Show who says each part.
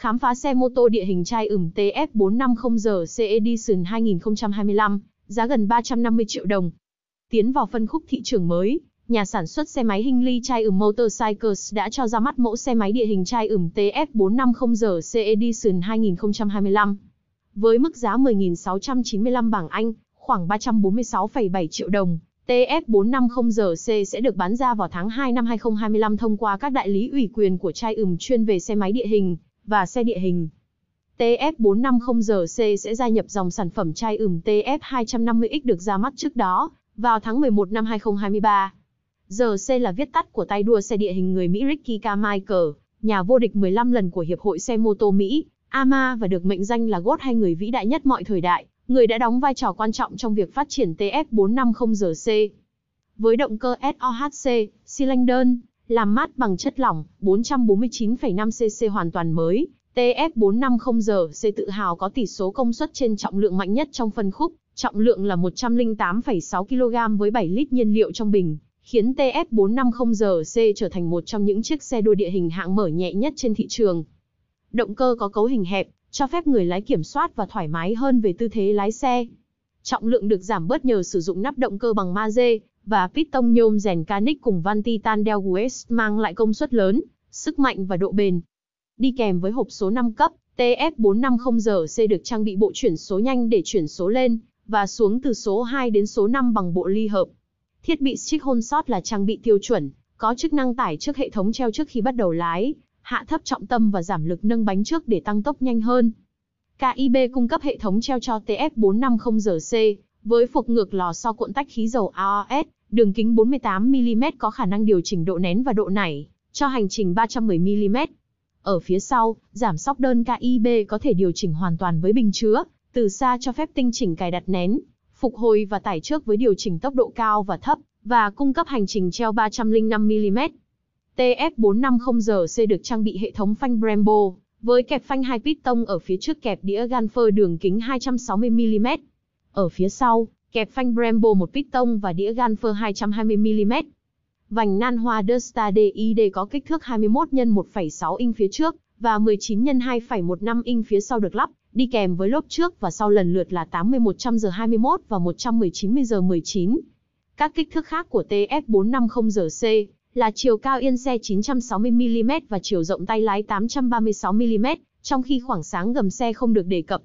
Speaker 1: khám phá xe mô tô địa hình chai ửm tf 450 g C Edition 2025, giá gần 350 triệu đồng. Tiến vào phân khúc thị trường mới, nhà sản xuất xe máy Hinley Chai ửm Motorcycles đã cho ra mắt mẫu xe máy địa hình chai ửm tf 450 g C Edition 2025. Với mức giá 10.695 bảng Anh, khoảng 346,7 triệu đồng, tf 450 C sẽ được bán ra vào tháng 2 năm 2025 thông qua các đại lý ủy quyền của chai ửm chuyên về xe máy địa hình và xe địa hình. TF450GC sẽ gia nhập dòng sản phẩm chai ửm TF250X được ra mắt trước đó, vào tháng 11 năm 2023. GC là viết tắt của tay đua xe địa hình người Mỹ Ricky Carmichael, nhà vô địch 15 lần của Hiệp hội xe mô tô Mỹ, AMA và được mệnh danh là gót hay người vĩ đại nhất mọi thời đại, người đã đóng vai trò quan trọng trong việc phát triển TF450GC. Với động cơ SOHC, xi lanh đơn, làm mát bằng chất lỏng 449,5 cc hoàn toàn mới, TF450G C tự hào có tỷ số công suất trên trọng lượng mạnh nhất trong phân khúc, trọng lượng là 108,6 kg với 7 lít nhiên liệu trong bình, khiến TF450G C trở thành một trong những chiếc xe đua địa hình hạng mở nhẹ nhất trên thị trường. Động cơ có cấu hình hẹp, cho phép người lái kiểm soát và thoải mái hơn về tư thế lái xe. Trọng lượng được giảm bớt nhờ sử dụng nắp động cơ bằng magie, và piston nhôm rèn canic cùng van titan del mang lại công suất lớn, sức mạnh và độ bền. Đi kèm với hộp số 5 cấp, TF450RC được trang bị bộ chuyển số nhanh để chuyển số lên và xuống từ số 2 đến số 5 bằng bộ ly hợp. Thiết bị stick hôn sót là trang bị tiêu chuẩn, có chức năng tải trước hệ thống treo trước khi bắt đầu lái, hạ thấp trọng tâm và giảm lực nâng bánh trước để tăng tốc nhanh hơn. KIB cung cấp hệ thống treo cho TF450RC với phục ngược lò xo cuộn tách khí dầu AOS, đường kính 48mm có khả năng điều chỉnh độ nén và độ nảy, cho hành trình 310mm. Ở phía sau, giảm sóc đơn KIB có thể điều chỉnh hoàn toàn với bình chứa, từ xa cho phép tinh chỉnh cài đặt nén, phục hồi và tải trước với điều chỉnh tốc độ cao và thấp, và cung cấp hành trình treo 305mm. TF450GC được trang bị hệ thống phanh Brembo, với kẹp phanh hai piston ở phía trước kẹp đĩa ganfer đường kính 260mm. Ở phía sau, kẹp phanh Brembo một piston và đĩa Ganfer 220mm. Vành nan hoa The Star DID có kích thước 21 x 1,6 inch phía trước và 19 x 2,15 inch phía sau được lắp, đi kèm với lốp trước và sau lần lượt là 80-100G21 và 119-G19. Các kích thước khác của TF450G là chiều cao yên xe 960mm và chiều rộng tay lái 836mm, trong khi khoảng sáng gầm xe không được đề cập.